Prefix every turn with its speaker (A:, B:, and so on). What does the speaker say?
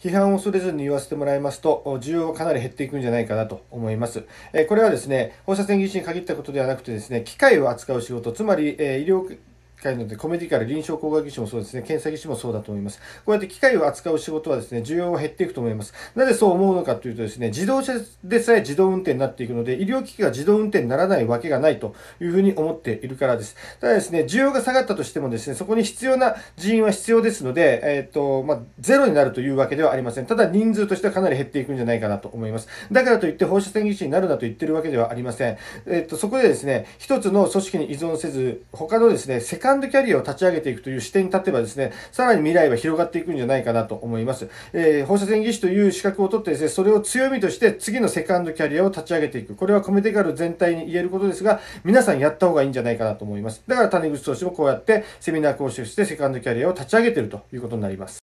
A: 批判を恐れずに言わせてもらいますと、需要はかなり減っていくんじゃないかなと思います。これはですね、放射線技師に限ったことではなくてですね、機械を扱う仕事、つまり医療回ので、コメディから臨床工学技師もそうですね、検査技師もそうだと思います。こうやって機械を扱う仕事はですね、需要は減っていくと思います。なぜそう思うのかというとですね、自動車でさえ自動運転になっていくので、医療機器が自動運転にならないわけがないというふうに思っているからです。ただですね、需要が下がったとしてもですね、そこに必要な人員は必要ですので、えっ、ー、と、まあ、ゼロになるというわけではありません。ただ人数としてはかなり減っていくんじゃないかなと思います。だからといって放射線技師になるなと言ってるわけではありません。えっ、ー、と、そこでですね、一つの組織に依存せず、他のですね、世界カンドキャリアを立ち上げていくという視点に立てばですね、さらに未来は広がっていくんじゃないかなと思います。えー、放射線技師という資格を取ってですね、それを強みとして次のセカンドキャリアを立ち上げていく。これはコメディカル全体に言えることですが、皆さんやった方がいいんじゃないかなと思います。だから谷口投手もこうやってセミナー講習してセカンドキャリアを立ち上げてるということになります。